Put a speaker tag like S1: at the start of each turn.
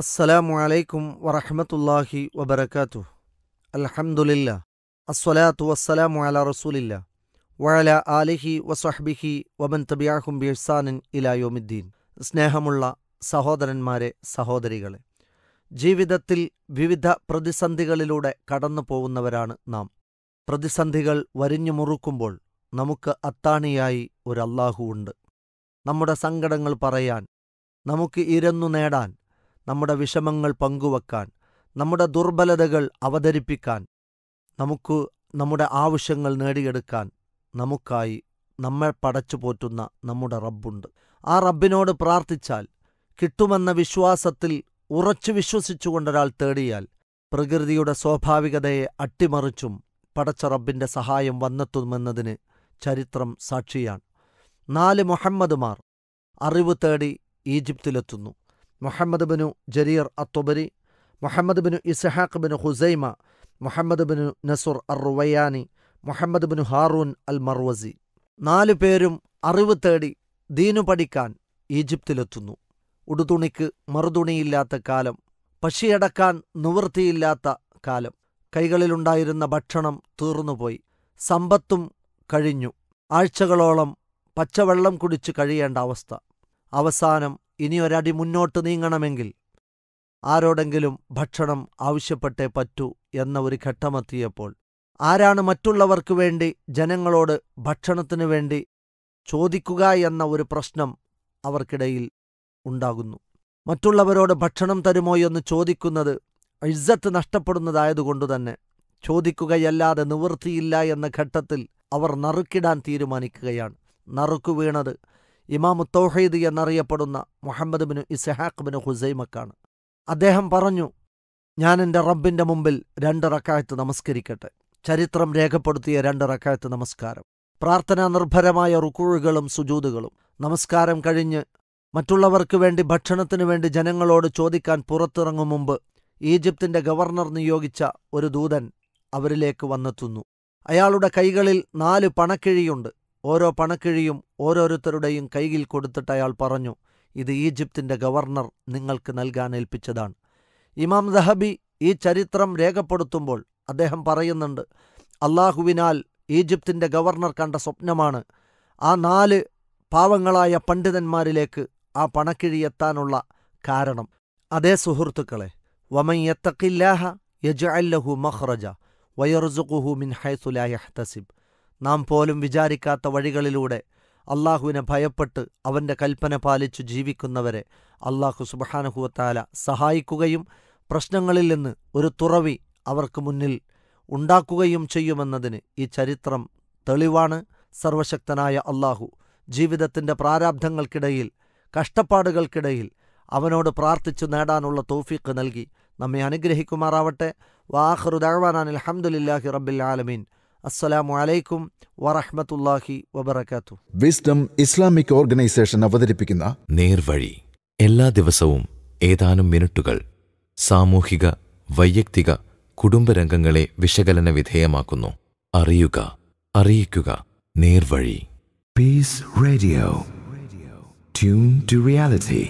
S1: അസ്സലാമു അലൈക്കും വറഹമത്തല്ലാഹി വബർക്കാത്തു അൽഹംദുലില്ല അസ്വലാത്തു വസ്സലാമു അല റസൂലില്ല വഴല ആലിഹി വസ്വഹ്ബിഹി വമൻ തബിയാഹും ബിഹ്സാനൻ ഇലായോമിദ്ദീൻ സ്നേഹമുള്ള സഹോദരന്മാരെ സഹോദരികളെ ജീവിതത്തിൽ വിവിധ പ്രതിസന്ധികളിലൂടെ കടന്നു പോകുന്നവരാണ് നാം പ്രതിസന്ധികൾ വരിഞ്ഞു മുറുക്കുമ്പോൾ നമുക്ക് അത്താണിയായി ഒരു ഉണ്ട് നമ്മുടെ സങ്കടങ്ങൾ പറയാൻ നമുക്ക് ഇരന്നു നേടാൻ നമ്മുടെ വിഷമങ്ങൾ പങ്കുവെക്കാൻ നമ്മുടെ ദുർബലതകൾ അവതരിപ്പിക്കാൻ നമുക്ക് നമ്മുടെ ആവശ്യങ്ങൾ നേടിയെടുക്കാൻ നമുക്കായി നമ്മൾ പടച്ചു പോറ്റുന്ന നമ്മുടെ റബ്ബുണ്ട് ആ റബ്ബിനോട് പ്രാർത്ഥിച്ചാൽ കിട്ടുമെന്ന വിശ്വാസത്തിൽ ഉറച്ചു വിശ്വസിച്ചുകൊണ്ടൊരാൾ തേടിയാൽ പ്രകൃതിയുടെ സ്വാഭാവികതയെ അട്ടിമറിച്ചും പടച്ച റബ്ബിൻ്റെ സഹായം വന്നെത്തുമെന്നതിന് ചരിത്രം സാക്ഷിയാണ് നാല് മുഹമ്മദുമാർ അറിവ് തേടി ഈജിപ്തിലെത്തുന്നു മുഹമ്മദ് ബിനു ജരീർ അത്തുബരി മുഹമ്മദ് ബിനു ഇസ്ഹാഖ് ബിനു ഹുസൈമ മുഹമ്മദ് ബിനു നസുർ അർ റുവയാനി മുഹമ്മദ് ബിനു ഹാറൂൻ അൽ മർവസി നാലു പേരും അറിവ് തേടി ദീനു പഠിക്കാൻ ഈജിപ്തിലെത്തുന്നു ഉടുതുണിക്ക് മറുതുണിയില്ലാത്ത കാലം പശിയടക്കാൻ നിവൃത്തിയില്ലാത്ത കാലം കൈകളിലുണ്ടായിരുന്ന ഭക്ഷണം തീർന്നുപോയി സമ്പത്തും കഴിഞ്ഞു ആഴ്ചകളോളം പച്ചവെള്ളം കുടിച്ച് കഴിയേണ്ട അവസ്ഥ അവസാനം ഇനി ഒരടി മുന്നോട്ട് നീങ്ങണമെങ്കിൽ ആരോടെങ്കിലും ഭക്ഷണം ആവശ്യപ്പെട്ടേ പറ്റൂ എന്ന ഒരു ഘട്ടമെത്തിയപ്പോൾ ആരാണ് മറ്റുള്ളവർക്ക് വേണ്ടി ജനങ്ങളോട് ഭക്ഷണത്തിനു വേണ്ടി ചോദിക്കുക എന്ന ഒരു പ്രശ്നം അവർക്കിടയിൽ ഉണ്ടാകുന്നു മറ്റുള്ളവരോട് ഭക്ഷണം തരുമോ എന്ന് ചോദിക്കുന്നത് ഇജ്ജത്ത് നഷ്ടപ്പെടുന്നതായതുകൊണ്ട് തന്നെ ചോദിക്കുകയല്ലാതെ നിവൃത്തിയില്ല എന്ന ഘട്ടത്തിൽ അവർ നറുക്കിടാൻ തീരുമാനിക്കുകയാണ് നറുക്കു വീണത് ഇമാമു തൗഹീദ് എന്നറിയപ്പെടുന്ന മുഹമ്മദ് ബിനു ഇസ്ഹാഖ് ബിനു ഹുസൈമക്കാണ് അദ്ദേഹം പറഞ്ഞു ഞാൻ എൻ്റെ റബ്ബിൻ്റെ മുമ്പിൽ രണ്ട് റക്കായത്ത് നമസ്കരിക്കട്ടെ ചരിത്രം രേഖപ്പെടുത്തിയ രണ്ട് റക്കായത്ത് നമസ്കാരം പ്രാർത്ഥനാ നിർഭരമായ റുക്കുഴുകളും സുജൂതുകളും നമസ്കാരം കഴിഞ്ഞ് മറ്റുള്ളവർക്ക് വേണ്ടി ഭക്ഷണത്തിനു വേണ്ടി ജനങ്ങളോട് ചോദിക്കാൻ പുറത്തിറങ്ങും മുമ്പ് ഈജിപ്തിൻ്റെ ഗവർണർ നിയോഗിച്ച ഒരു ദൂതൻ അവരിലേക്ക് വന്നെത്തുന്നു അയാളുടെ കൈകളിൽ നാല് പണക്കിഴിയുണ്ട് ഓരോ പണക്കിഴിയും ഓരോരുത്തരുടെയും കൈയിൽ കൊടുത്തിട്ട് അയാൾ പറഞ്ഞു ഇത് ഈജിപ്തിൻ്റെ ഗവർണർ നിങ്ങൾക്ക് നൽകാൻ ഏൽപ്പിച്ചതാണ് ഇമാം ദഹബി ഈ ചരിത്രം രേഖപ്പെടുത്തുമ്പോൾ അദ്ദേഹം പറയുന്നുണ്ട് അള്ളാഹുവിനാൽ ഈജിപ്തിൻ്റെ ഗവർണർ കണ്ട സ്വപ്നമാണ് ആ നാല് പാവങ്ങളായ പണ്ഡിതന്മാരിലേക്ക് ആ പണക്കിഴി എത്താനുള്ള കാരണം അതേ സുഹൃത്തുക്കളെ വമയ്യത്തക്കില്ലാഹ യജഅല്ലഹു മഹ്റജ വയർസുഖുഹു മിൻ ഹൈസുലായ ഹത്തസിബ് നാം പോലും വിചാരിക്കാത്ത വഴികളിലൂടെ അള്ളാഹുവിനെ ഭയപ്പെട്ട് അവൻ്റെ കൽപ്പന പാലിച്ചു ജീവിക്കുന്നവരെ അള്ളാഹു സുബഹാനുഹുവത്താല സഹായിക്കുകയും പ്രശ്നങ്ങളിൽ നിന്ന് ഒരു തുറവി അവർക്ക് മുന്നിൽ ഉണ്ടാക്കുകയും ചെയ്യുമെന്നതിന് ഈ ചരിത്രം തെളിവാണ് സർവശക്തനായ അള്ളാഹു ജീവിതത്തിൻ്റെ പ്രാരാബ്ധങ്ങൾക്കിടയിൽ കഷ്ടപ്പാടുകൾക്കിടയിൽ അവനോട് പ്രാർത്ഥിച്ചു നേടാനുള്ള തോഫീക്ക് നൽകി നമ്മെ അനുഗ്രഹിക്കുമാറാവട്ടെ വാഹറുദാൻ അലഹമുല്ലാഹി റബ്ബിൽ ആലമീൻ അസ്സലാമു അലൈക്കും വറഹ്മത്തുള്ളാഹി വബർക്കാത്തു വിസ്ഡം ഇസ്ലാമിക് ഓർഗനൈസേഷൻ അവതരിപ്പിക്കുന്ന നേർവഴി എല്ലാ ദിവസവും ഏതാനും മിനിറ്റുകൾ സാമൂഹിക വൈയക്തിക കുടുംബരംഗങ്ങളെ വിശകലന വിധേയമാക്കുന്നു അറിയുക അറിയിക്കുക നേർവഴി peace radio tune to reality